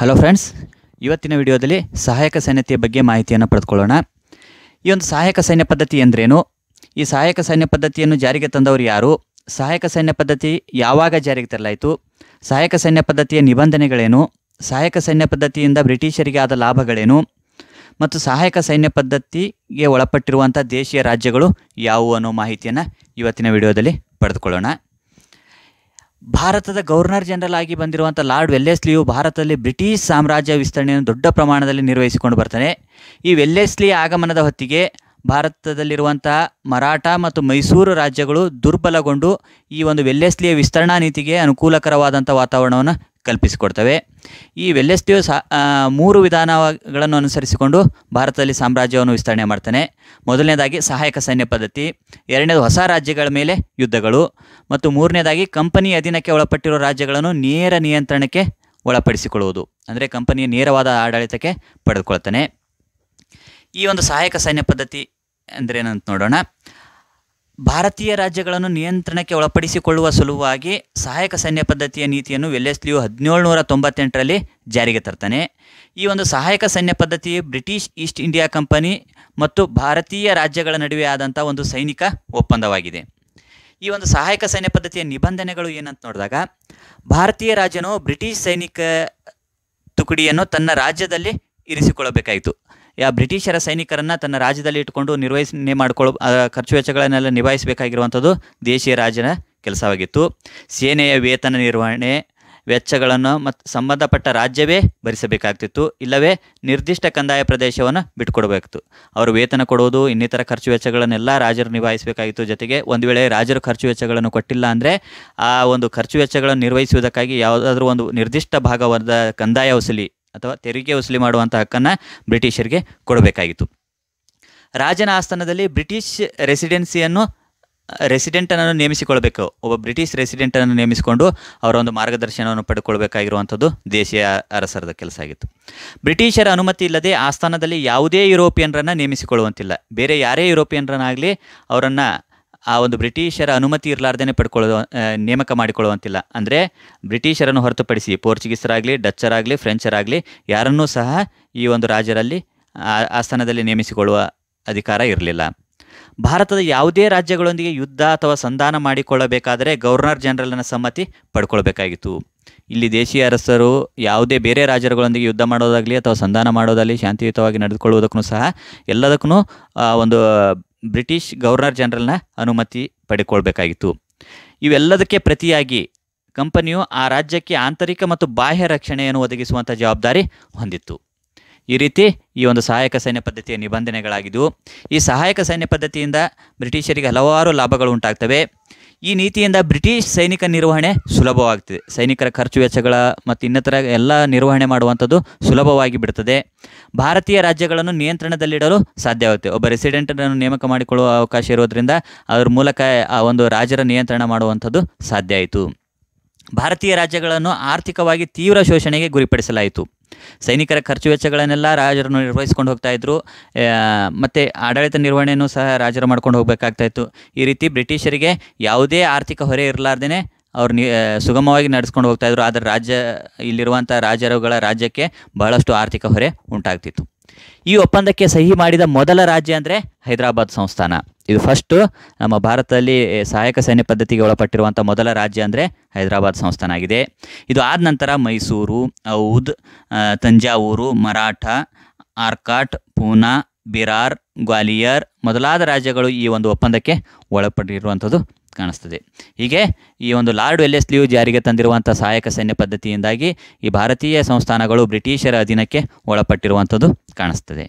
hello friends ಇವತ್ತಿನ ವಿಡಿಯೋದಲ್ಲಿ ಸಹಾಯಕ ಸೈನ್ಯತೆಯ ಬಗ್ಗೆ ಮಾಹಿತಿಯನ್ನು ಪಡೆದುಕೊಳ್ಳೋಣ ಈ ಒಂದು ಸಹಾಯಕ ಸೈನ್ಯ ಪದ್ಧತಿ ಎಂದ್ರೇನು ಈ ಸಹಾಯಕ ಸೈನ್ಯ ಪದ್ಧತಿಯನ್ನು ಜಾರಿಗೆ ತಂದವರು ಯಾರು ಸಹಾಯಕ ಸೈನ್ಯ ಪದ್ಧತಿ ಯಾವಾಗ ಜಾರಿಗೆ ತರಲಾಯಿತು ಸಹಾಯಕ ಸೈನ್ಯ ಪದ್ಧತಿಯ ನಿಬಂಧನೆಗಳೇನು ಸಹಾಯಕ ಸೈನ್ಯ ಪದ್ಧತಿಯಿಂದ ಬ್ರಿಟಿಷರಿಗೆ ಆದ ಲಾಭಗಳೇನು ಮತ್ತು ಸಹಾಯಕ ಸೈನ್ಯ ಪದ್ಧತಿಗೆ ಒಳಪಟ್ಟಿರುವಂಥ ದೇಶೀಯ ರಾಜ್ಯಗಳು ಯಾವುವು ಅನ್ನೋ ಮಾಹಿತಿಯನ್ನು ಇವತ್ತಿನ ವಿಡಿಯೋದಲ್ಲಿ ಪಡೆದುಕೊಳ್ಳೋಣ ಭಾರತದ ಗವರ್ನರ್ ಜನರಲ್ ಆಗಿ ಬಂದಿರುವಂಥ ಲಾರ್ಡ್ ವೆಲ್ಲೆಸ್ಲಿಯು ಭಾರತದಲ್ಲಿ ಬ್ರಿಟಿಷ್ ಸಾಮ್ರಾಜ್ಯ ವಿಸ್ತರಣೆಯನ್ನು ದೊಡ್ಡ ಪ್ರಮಾಣದಲ್ಲಿ ನಿರ್ವಹಿಸಿಕೊಂಡು ಬರ್ತಾನೆ ಈ ವೆಲ್ಲೆಸ್ಲಿಯ ಆಗಮನದ ಹೊತ್ತಿಗೆ ಭಾರತದಲ್ಲಿರುವಂತಹ ಮರಾಠ ಮತ್ತು ಮೈಸೂರು ರಾಜ್ಯಗಳು ದುರ್ಬಲಗೊಂಡು ಈ ಒಂದು ವೆಲ್ಲೆಸ್ಲಿಯ ವಿಸ್ತರಣಾ ನೀತಿಗೆ ಅನುಕೂಲಕರವಾದಂಥ ವಾತಾವರಣವನ್ನು ಕಲ್ಪಿಸಿಕೊಡ್ತವೆ ಈ ವೆಲ್ಲೆಸ್ಟಿಯು ಸಹ ಮೂರು ವಿಧಾನಗಳನ್ನು ಅನುಸರಿಸಿಕೊಂಡು ಭಾರತದಲ್ಲಿ ಸಾಮ್ರಾಜ್ಯವನ್ನು ವಿಸ್ತರಣೆ ಮಾಡ್ತಾನೆ ಮೊದಲನೇದಾಗಿ ಸಹಾಯಕ ಸೈನ್ಯ ಪದ್ಧತಿ ಎರಡನೇದು ಹೊಸ ರಾಜ್ಯಗಳ ಮೇಲೆ ಯುದ್ಧಗಳು ಮತ್ತು ಮೂರನೇದಾಗಿ ಕಂಪನಿ ಅಧೀನಕ್ಕೆ ಒಳಪಟ್ಟಿರುವ ರಾಜ್ಯಗಳನ್ನು ನೇರ ನಿಯಂತ್ರಣಕ್ಕೆ ಒಳಪಡಿಸಿಕೊಳ್ಳುವುದು ಅಂದರೆ ಕಂಪನಿಯ ನೇರವಾದ ಆಡಳಿತಕ್ಕೆ ಪಡೆದುಕೊಳ್ತಾನೆ ಈ ಒಂದು ಸಹಾಯಕ ಸೈನ್ಯ ಪದ್ಧತಿ ಅಂದರೆ ಏನಂತ ನೋಡೋಣ ಭಾರತೀಯ ರಾಜ್ಯಗಳನ್ನು ನಿಯಂತ್ರಣಕ್ಕೆ ಒಳಪಡಿಸಿಕೊಳ್ಳುವ ಸಲುವಾಗಿ ಸಹಾಯಕ ಸೈನ್ಯ ಪದ್ಧತಿಯ ನೀತಿಯನ್ನು ವೆಲ್ಲೆಸ್ಲಿಯು ಹದಿನೇಳುನೂರ ತೊಂಬತ್ತೆಂಟರಲ್ಲಿ ಜಾರಿಗೆ ತರ್ತಾನೆ ಈ ಒಂದು ಸಹಾಯಕ ಸೈನ್ಯ ಪದ್ಧತಿ ಬ್ರಿಟಿಷ್ ಈಸ್ಟ್ ಇಂಡಿಯಾ ಕಂಪನಿ ಮತ್ತು ಭಾರತೀಯ ರಾಜ್ಯಗಳ ನಡುವೆ ಆದಂಥ ಒಂದು ಸೈನಿಕ ಒಪ್ಪಂದವಾಗಿದೆ ಈ ಒಂದು ಸಹಾಯಕ ಸೈನ್ಯ ಪದ್ಧತಿಯ ನಿಬಂಧನೆಗಳು ಏನಂತ ನೋಡಿದಾಗ ಭಾರತೀಯ ರಾಜ್ಯನು ಬ್ರಿಟಿಷ್ ಸೈನಿಕ ತುಕಡಿಯನ್ನು ತನ್ನ ರಾಜ್ಯದಲ್ಲಿ ಇರಿಸಿಕೊಳ್ಳಬೇಕಾಯಿತು ಬ್ರಿಟಿಷರ ಸೈನಿಕರನ್ನು ತನ್ನ ರಾಜ್ಯದಲ್ಲಿ ಇಟ್ಟುಕೊಂಡು ನಿರ್ವಹಣೆ ಮಾಡಿಕೊಳ್ಳೋ ಖರ್ಚು ವೆಚ್ಚಗಳನ್ನೆಲ್ಲ ನಿಭಾಯಿಸಬೇಕಾಗಿರುವಂಥದ್ದು ದೇಶೀಯ ರಾಜನ ಕೆಲಸವಾಗಿತ್ತು ಸೇನೆಯ ವೇತನ ನಿರ್ವಹಣೆ ವೆಚ್ಚಗಳನ್ನು ಮತ್ತು ಸಂಬಂಧಪಟ್ಟ ರಾಜ್ಯವೇ ಭರಿಸಬೇಕಾಗ್ತಿತ್ತು ಇಲ್ಲವೇ ನಿರ್ದಿಷ್ಟ ಕಂದಾಯ ಪ್ರದೇಶವನ್ನು ಬಿಟ್ಟುಕೊಡಬೇಕಿತ್ತು ಅವರು ವೇತನ ಕೊಡುವುದು ಇನ್ನಿತರ ಖರ್ಚು ವೆಚ್ಚಗಳನ್ನೆಲ್ಲ ರಾಜರು ನಿಭಾಯಿಸಬೇಕಾಗಿತ್ತು ಜೊತೆಗೆ ಒಂದು ವೇಳೆ ರಾಜರು ಖರ್ಚು ವೆಚ್ಚಗಳನ್ನು ಕೊಟ್ಟಿಲ್ಲ ಅಂದರೆ ಆ ಒಂದು ಖರ್ಚು ವೆಚ್ಚಗಳನ್ನು ನಿರ್ವಹಿಸುವುದಕ್ಕಾಗಿ ಯಾವುದಾದ್ರೂ ಒಂದು ನಿರ್ದಿಷ್ಟ ಭಾಗವಾದ ಕಂದಾಯ ವಸೂಲಿ ಅಥವಾ ತೆರಿಗೆ ವಸೂಲಿ ಮಾಡುವಂಥ ಹಕ್ಕನ್ನು ಬ್ರಿಟಿಷರಿಗೆ ಕೊಡಬೇಕಾಗಿತ್ತು ರಾಜನ ಆಸ್ಥಾನದಲ್ಲಿ ಬ್ರಿಟಿಷ್ ರೆಸಿಡೆನ್ಸಿಯನ್ನು ರೆಸಿಡೆಂಟನ್ನು ನೇಮಿಸಿಕೊಳ್ಬೇಕು ಒಬ್ಬ ಬ್ರಿಟಿಷ್ ರೆಸಿಡೆಂಟನ್ನು ನೇಮಿಸಿಕೊಂಡು ಅವರ ಒಂದು ಮಾರ್ಗದರ್ಶನವನ್ನು ಪಡ್ಕೊಳ್ಬೇಕಾಗಿರುವಂಥದ್ದು ದೇಶೀಯ ಅರಸರದ ಕೆಲಸ ಆಗಿತ್ತು ಬ್ರಿಟಿಷರ ಅನುಮತಿ ಇಲ್ಲದೆ ಆಸ್ಥಾನದಲ್ಲಿ ಯಾವುದೇ ಯುರೋಪಿಯನ್ರನ್ನು ನೇಮಿಸಿಕೊಳ್ಳುವಂತಿಲ್ಲ ಬೇರೆ ಯಾರೇ ಯುರೋಪಿಯನ್ರನ್ನಾಗಲಿ ಅವರನ್ನು ಆ ಒಂದು ಬ್ರಿಟಿಷರ ಅನುಮತಿ ಇರಲಾರ್ದೇ ಪಡ್ಕೊಳ್ಳೋ ನೇಮಕ ಮಾಡಿಕೊಳ್ಳುವಂತಿಲ್ಲ ಅಂದರೆ ಬ್ರಿಟಿಷರನ್ನು ಹೊರತುಪಡಿಸಿ ಪೋರ್ಚುಗೀಸರಾಗಲಿ ಡಚ್ಚರಾಗಲಿ ಫ್ರೆಂಚರಾಗಲಿ ಯಾರನ್ನೂ ಸಹ ಈ ಒಂದು ರಾಜರಲ್ಲಿ ಆ ಸ್ಥಾನದಲ್ಲಿ ನೇಮಿಸಿಕೊಳ್ಳುವ ಅಧಿಕಾರ ಇರಲಿಲ್ಲ ಭಾರತದ ಯಾವುದೇ ರಾಜ್ಯಗಳೊಂದಿಗೆ ಯುದ್ಧ ಅಥವಾ ಸಂಧಾನ ಮಾಡಿಕೊಳ್ಳಬೇಕಾದರೆ ಗವರ್ನರ್ ಜನರಲ್ನ ಸಮ್ಮತಿ ಪಡ್ಕೊಳ್ಬೇಕಾಗಿತ್ತು ಇಲ್ಲಿ ದೇಶೀಯ ಅರಸರು ಯಾವುದೇ ಬೇರೆ ರಾಜರುಗಳೊಂದಿಗೆ ಯುದ್ಧ ಮಾಡೋದಾಗಲಿ ಅಥವಾ ಸಂಧಾನ ಮಾಡೋದಾಗಲಿ ಶಾಂತಿಯುತವಾಗಿ ನಡೆದುಕೊಳ್ಳುವುದಕ್ಕೂ ಸಹ ಎಲ್ಲದಕ್ಕೂ ಒಂದು ಬ್ರಿಟಿಷ್ ಗವರ್ನರ್ ಜನರಲ್ನ ಅನುಮತಿ ಪಡೆಕೊಳ್ಬೇಕಾಗಿತ್ತು ಇವೆಲ್ಲದಕ್ಕೆ ಪ್ರತಿಯಾಗಿ ಕಂಪನಿಯು ಆ ರಾಜ್ಯಕ್ಕೆ ಆಂತರಿಕ ಮತ್ತು ಬಾಹ್ಯ ರಕ್ಷಣೆಯನ್ನು ಒದಗಿಸುವಂಥ ಜವಾಬ್ದಾರಿ ಹೊಂದಿತ್ತು ಈ ರೀತಿ ಈ ಒಂದು ಸಹಾಯಕ ಸೈನ್ಯ ಪದ್ಧತಿಯ ನಿಬಂಧನೆಗಳಾಗಿದ್ದವು ಈ ಸಹಾಯಕ ಸೈನ್ಯ ಪದ್ಧತಿಯಿಂದ ಬ್ರಿಟಿಷರಿಗೆ ಹಲವಾರು ಲಾಭಗಳು ಉಂಟಾಗ್ತವೆ ಈ ನೀತಿಯಿಂದ ಬ್ರಿಟಿಷ್ ಸೈನಿಕ ನಿರ್ವಹಣೆ ಸುಲಭವಾಗ್ತದೆ ಸೈನಿಕರ ಖರ್ಚು ವೆಚ್ಚಗಳ ಮತ್ತು ಇನ್ನಿತರ ಎಲ್ಲ ನಿರ್ವಹಣೆ ಮಾಡುವಂಥದ್ದು ಸುಲಭವಾಗಿ ಬಿಡ್ತದೆ ಭಾರತೀಯ ರಾಜ್ಯಗಳನ್ನು ನಿಯಂತ್ರಣದಲ್ಲಿಡಲು ಸಾಧ್ಯವಾಗುತ್ತೆ ಒಬ್ಬ ರೆಸಿಡೆಂಟನ್ನು ನೇಮಕ ಮಾಡಿಕೊಳ್ಳುವ ಅವಕಾಶ ಇರೋದರಿಂದ ಅದ್ರ ಮೂಲಕ ಆ ಒಂದು ರಾಜರ ನಿಯಂತ್ರಣ ಮಾಡುವಂಥದ್ದು ಸಾಧ್ಯ ಆಯಿತು ಭಾರತೀಯ ರಾಜ್ಯಗಳನ್ನು ಆರ್ಥಿಕವಾಗಿ ತೀವ್ರ ಶೋಷಣೆಗೆ ಗುರಿಪಡಿಸಲಾಯಿತು ಸೈನಿಕರ ಖರ್ಚು ವೆಚ್ಚಗಳನ್ನೆಲ್ಲ ರಾಜರು ನಿರ್ವಹಿಸ್ಕೊಂಡು ಹೋಗ್ತಾ ಇದ್ರು ಮತ್ತು ಆಡಳಿತ ನಿರ್ವಹಣೆಯನ್ನು ಸಹ ರಾಜರು ಮಾಡ್ಕೊಂಡು ಹೋಗಬೇಕಾಗ್ತಾ ಇತ್ತು ಈ ರೀತಿ ಬ್ರಿಟಿಷರಿಗೆ ಯಾವುದೇ ಆರ್ಥಿಕ ಹೊರೆ ಇರಲಾರ್ದೇ ಅವ್ರು ನಿ ಸುಗಮವಾಗಿ ನಡೆಸ್ಕೊಂಡು ಹೋಗ್ತಾಯಿದ್ರು ಆದರೆ ರಾಜ್ಯ ಇಲ್ಲಿರುವಂಥ ರಾಜರುಗಳ ರಾಜ್ಯಕ್ಕೆ ಬಹಳಷ್ಟು ಆರ್ಥಿಕ ಹೊರೆ ಉಂಟಾಗ್ತಿತ್ತು ಈ ಒಪ್ಪಂದಕ್ಕೆ ಸಹಿ ಮಾಡಿದ ಮೊದಲ ರಾಜ್ಯ ಅಂದರೆ ಹೈದರಾಬಾದ್ ಸಂಸ್ಥಾನ ಇದು ಫಸ್ಟು ನಮ್ಮ ಭಾರತದಲ್ಲಿ ಸಹಾಯಕ ಸೈನ್ಯ ಪದ್ಧತಿಗೆ ಒಳಪಟ್ಟಿರುವಂಥ ಮೊದಲ ರಾಜ್ಯ ಅಂದರೆ ಹೈದರಾಬಾದ್ ಸಂಸ್ಥಾನ ಆಗಿದೆ ಇದು ಆದ ನಂತರ ಮೈಸೂರು ಔದ್ ತಂಜಾವೂರು ಮರಾಠ ಆರ್ಕಾಟ್ ಪೂನಾ ಬಿರಾರ್ ಗ್ವಾಲಿಯರ್ ಮೊದಲಾದ ರಾಜ್ಯಗಳು ಈ ಒಂದು ಒಪ್ಪಂದಕ್ಕೆ ಒಳಪಟ್ಟಿರುವಂಥದ್ದು ಕಾಣಿಸ್ತದೆ ಹೀಗೆ ಈ ಒಂದು ಲಾರ್ಡ್ ವೆಲ್ಲೆಸ್ ಲಿಯು ಜಾರಿಗೆ ತಂದಿರುವಂಥ ಸಹಾಯಕ ಸೈನ್ಯ ಪದ್ಧತಿಯಿಂದಾಗಿ ಈ ಭಾರತೀಯ ಸಂಸ್ಥಾನಗಳು ಬ್ರಿಟಿಷರ ಅಧೀನಕ್ಕೆ ಒಳಪಟ್ಟಿರುವಂಥದ್ದು ಕಾಣಿಸ್ತದೆ